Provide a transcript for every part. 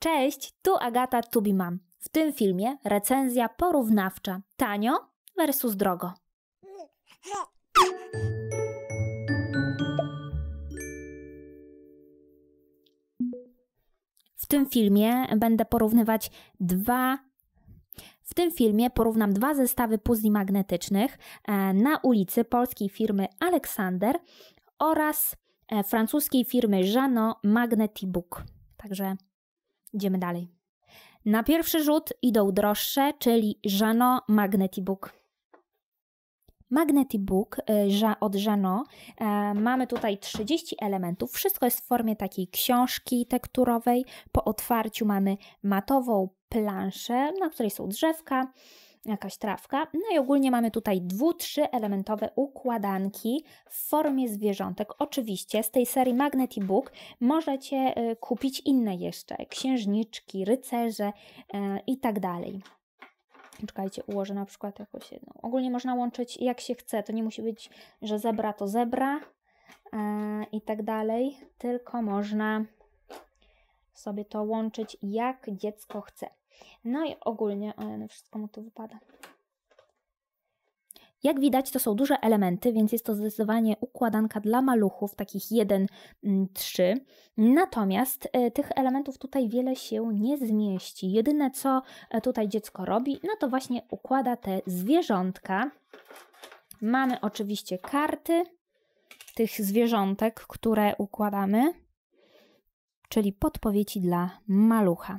Cześć, tu Agata Mam. W tym filmie recenzja porównawcza tanio versus drogo. W tym filmie będę porównywać dwa w tym filmie porównam dwa zestawy puzli magnetycznych e, na ulicy polskiej firmy Aleksander oraz e, francuskiej firmy Jeannot Magnetibook. Book. Także Idziemy dalej. Na pierwszy rzut idą droższe, czyli Żano Magnety book od Żano. E, mamy tutaj 30 elementów. Wszystko jest w formie takiej książki tekturowej. Po otwarciu mamy matową planszę, na której są drzewka jakaś trawka. No i ogólnie mamy tutaj dwu, trzy elementowe układanki w formie zwierzątek. Oczywiście z tej serii Magnety Book możecie y, kupić inne jeszcze, księżniczki, rycerze y, i tak dalej. Czekajcie, ułożę na przykład jakoś jedną. Ogólnie można łączyć jak się chce. To nie musi być, że zebra to zebra y, i tak dalej, tylko można sobie to łączyć jak dziecko chce. No i ogólnie no wszystko mu tu wypada. Jak widać, to są duże elementy, więc jest to zdecydowanie układanka dla maluchów, takich 1-3. Mm, Natomiast e, tych elementów tutaj wiele się nie zmieści. Jedyne, co e, tutaj dziecko robi, no to właśnie układa te zwierzątka. Mamy oczywiście karty tych zwierzątek, które układamy, czyli podpowiedzi dla malucha.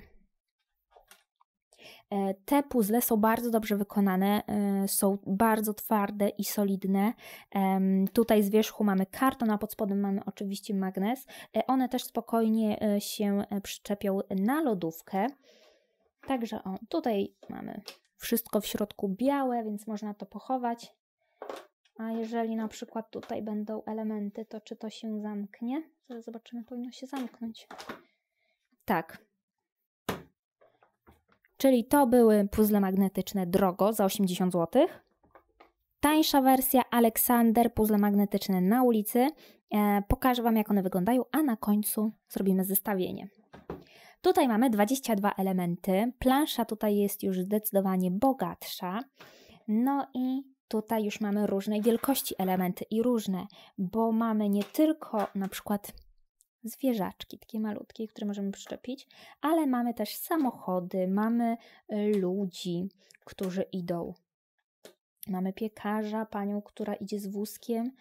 E, te puzzle są bardzo dobrze wykonane, e, są bardzo twarde i solidne. Tutaj z wierzchu mamy karton, a pod spodem mamy oczywiście magnes. E, one też spokojnie się przyczepią na lodówkę. Także o, tutaj mamy wszystko w środku białe, więc można to pochować. A jeżeli na przykład tutaj będą elementy, to czy to się zamknie? Zaraz zobaczymy, powinno się zamknąć. Tak, czyli to były puzzle magnetyczne drogo za 80 zł. Tańsza wersja Aleksander, puzzle magnetyczne na ulicy. E, pokażę Wam, jak one wyglądają, a na końcu zrobimy zestawienie. Tutaj mamy 22 elementy. Plansza tutaj jest już zdecydowanie bogatsza. No i tutaj już mamy różne wielkości elementy i różne, bo mamy nie tylko na przykład zwierzaczki, takie malutkie, które możemy przyczepić, ale mamy też samochody, mamy y, ludzi, którzy idą. Mamy piekarza, panią, która idzie z wózkiem,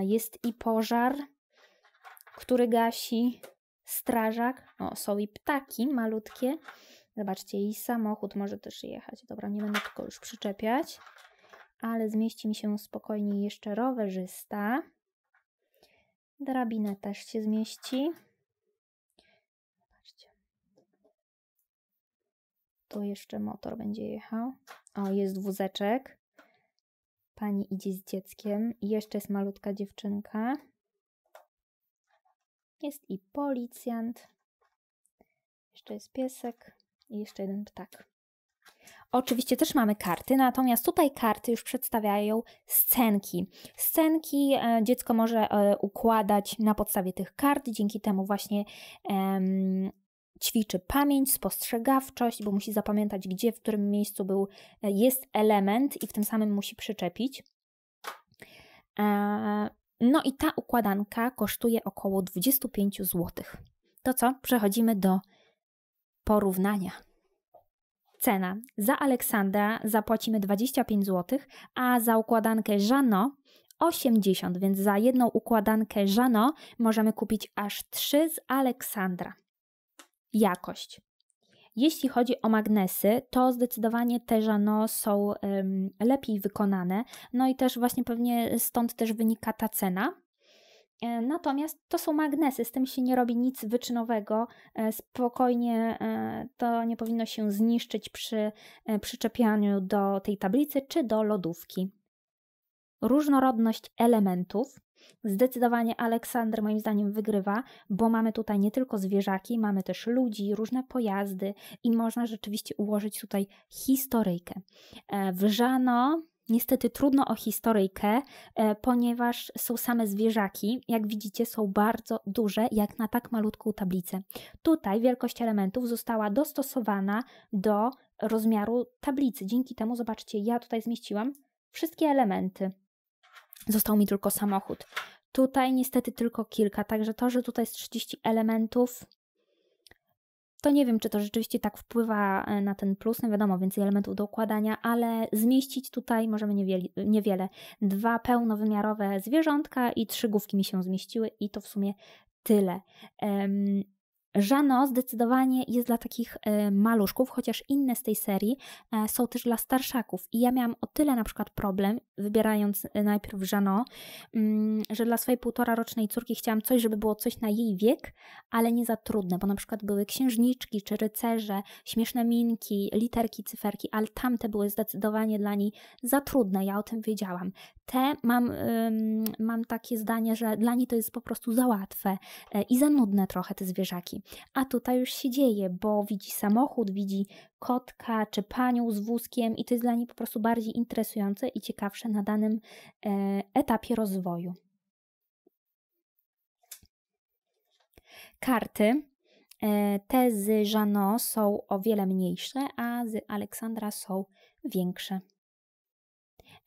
jest i pożar, który gasi strażak. O, są i ptaki malutkie. Zobaczcie, i samochód może też jechać. Dobra, nie będę tylko już przyczepiać, ale zmieści mi się spokojnie jeszcze rowerzysta. Drabina też się zmieści. Zobaczcie. Tu jeszcze motor będzie jechał. O, jest wózeczek. Pani idzie z dzieckiem. Jeszcze jest malutka dziewczynka. Jest i policjant. Jeszcze jest piesek. I jeszcze jeden ptak. Oczywiście też mamy karty, natomiast tutaj karty już przedstawiają scenki. Scenki e, dziecko może e, układać na podstawie tych kart, dzięki temu właśnie ćwiczy pamięć, spostrzegawczość, bo musi zapamiętać, gdzie, w którym miejscu był, e, jest element i w tym samym musi przyczepić. No i ta układanka kosztuje około 25 zł. To co? Przechodzimy do porównania. Cena. Za Aleksandra zapłacimy 25 zł, a za układankę Żano 80, więc za jedną układankę Żano możemy kupić aż 3 z Aleksandra. Jakość. Jeśli chodzi o magnesy, to zdecydowanie te Żano są lepiej wykonane, no i też właśnie pewnie stąd też wynika ta cena. E, natomiast to są magnesy, z tym się nie robi nic wyczynowego. E, spokojnie e, to nie powinno się zniszczyć przy przyczepianiu do tej tablicy czy do lodówki. Różnorodność elementów. Zdecydowanie Aleksander moim zdaniem wygrywa, bo mamy tutaj nie tylko zwierzaki, mamy też ludzi, różne pojazdy i można rzeczywiście ułożyć tutaj historyjkę. Wrzano Niestety trudno o historyjkę, e, ponieważ są same zwierzaki. Jak widzicie, są bardzo duże, jak na tak malutką tablicę. Tutaj wielkość elementów została dostosowana do rozmiaru tablicy. Dzięki temu, zobaczcie, ja tutaj zmieściłam wszystkie elementy. Został mi tylko samochód. Tutaj niestety tylko kilka, także to, że tutaj jest 30 elementów, to nie wiem, czy to rzeczywiście tak wpływa e, na ten plus, no wiadomo, więcej elementów do układania, ale zmieścić tutaj możemy niewiele, niewiele. Dwa pełnowymiarowe zwierzątka i trzy główki mi się zmieściły i to w sumie tyle. Um, Żano zdecydowanie jest dla takich e, maluszków, chociaż inne z tej serii e, są też dla starszaków. I ja miałam o tyle na przykład problem, wybierając e, najpierw Żano, mm, że dla swojej półtora rocznej córki chciałam coś, żeby było coś na jej wiek, ale nie za trudne, bo na przykład były księżniczki czy rycerze, śmieszne minki, literki, cyferki, ale tamte były zdecydowanie dla niej za trudne. Ja o tym wiedziałam te mam, ym, mam takie zdanie, że dla niej to jest po prostu za łatwe e, i za nudne trochę te zwierzaki. A tutaj już się dzieje, bo widzi samochód, widzi kotka czy panią z wózkiem i to jest dla niej po prostu bardziej interesujące i ciekawsze na danym y, etapie rozwoju. Karty e, te z Jano są o wiele mniejsze, a z Aleksandra są większe.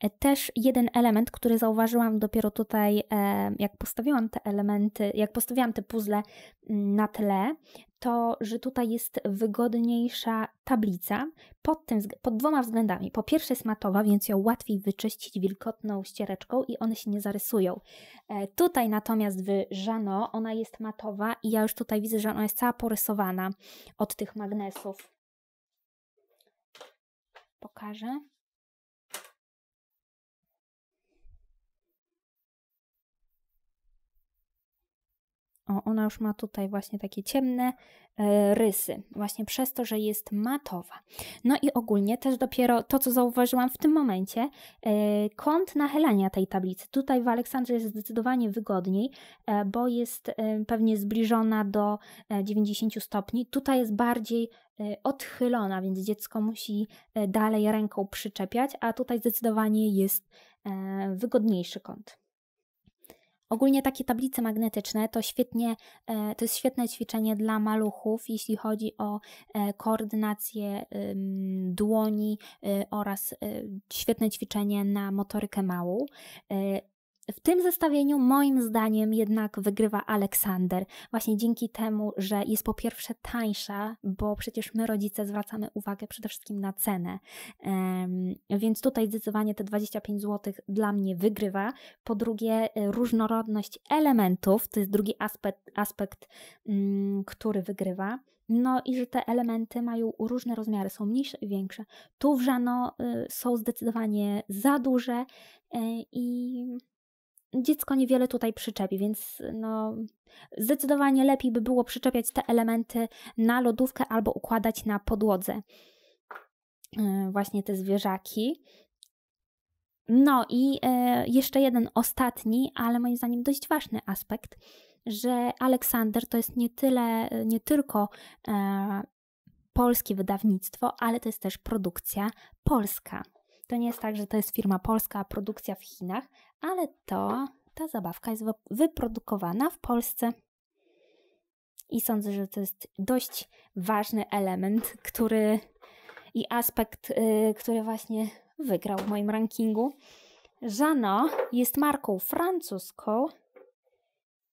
E, też jeden element, który zauważyłam dopiero tutaj, e, jak postawiłam te elementy, jak postawiłam te puzzle mm, na tle, to, że tutaj jest wygodniejsza tablica pod, tym, pod dwoma względami. Po pierwsze jest matowa, więc ją łatwiej wyczyścić wilkotną ściereczką i one się nie zarysują. E, tutaj natomiast w Żano ona jest matowa i ja już tutaj widzę, że ona jest cała porysowana od tych magnesów. Pokażę. O, ona już ma tutaj właśnie takie ciemne e, rysy, właśnie przez to, że jest matowa. No i ogólnie też dopiero to, co zauważyłam w tym momencie, e, kąt nachylania tej tablicy. Tutaj w Aleksandrze jest zdecydowanie wygodniej, e, bo jest e, pewnie zbliżona do 90 e, stopni. Tutaj jest bardziej e, odchylona, więc dziecko musi dalej ręką przyczepiać, a tutaj zdecydowanie jest wygodniejszy kąt. Ogólnie takie tablice magnetyczne to świetnie, e, to jest świetne ćwiczenie dla maluchów, jeśli chodzi o e, koordynację dłoni y, oraz y, świetne ćwiczenie na motorykę małą. Y, w tym zestawieniu moim zdaniem jednak wygrywa Aleksander, właśnie dzięki temu, że jest po pierwsze tańsza, bo przecież my rodzice zwracamy uwagę przede wszystkim na cenę. Więc tutaj zdecydowanie te 25 zł dla mnie wygrywa. Po drugie, e, różnorodność elementów, to jest drugi aspekt, aspekt mm, który wygrywa. No i że te elementy mają różne rozmiary, są mniejsze i większe. Tu wrzano y, są zdecydowanie za duże e, i dziecko niewiele tutaj przyczepi, więc no, zdecydowanie lepiej by było przyczepiać te elementy na lodówkę albo układać na podłodze. E, właśnie te zwierzaki. No i e, jeszcze jeden ostatni, ale moim zdaniem dość ważny aspekt, że Aleksander to jest nie tyle, nie tylko e, polskie wydawnictwo, ale to jest też produkcja polska. To nie jest tak, że to jest firma polska, a produkcja w Chinach, ale to, ta zabawka jest wyprodukowana w Polsce. I sądzę, że to jest dość ważny element, który i aspekt, yy, który właśnie wygrał w moim rankingu. Żano jest marką francuską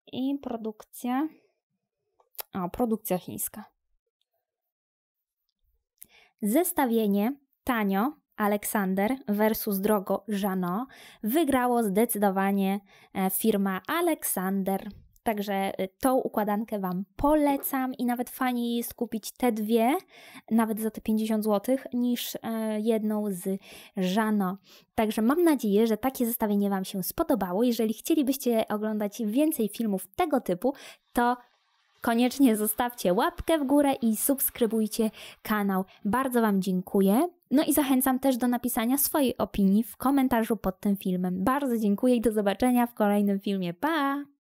i produkcja. O, produkcja chińska. Zestawienie tanio Aleksander versus Drogo Jano wygrało zdecydowanie e, firma Aleksander. Także e, tą układankę Wam polecam i nawet fajniej jest kupić te dwie, nawet za te 50 zł, niż e, jedną z Żano. Także mam nadzieję, że takie zestawienie Wam się spodobało. Jeżeli chcielibyście oglądać więcej filmów tego typu, to Koniecznie zostawcie łapkę w górę i subskrybujcie kanał. Bardzo Wam dziękuję. No i zachęcam też do napisania swojej opinii w komentarzu pod tym filmem. Bardzo dziękuję i do zobaczenia w kolejnym filmie. Pa!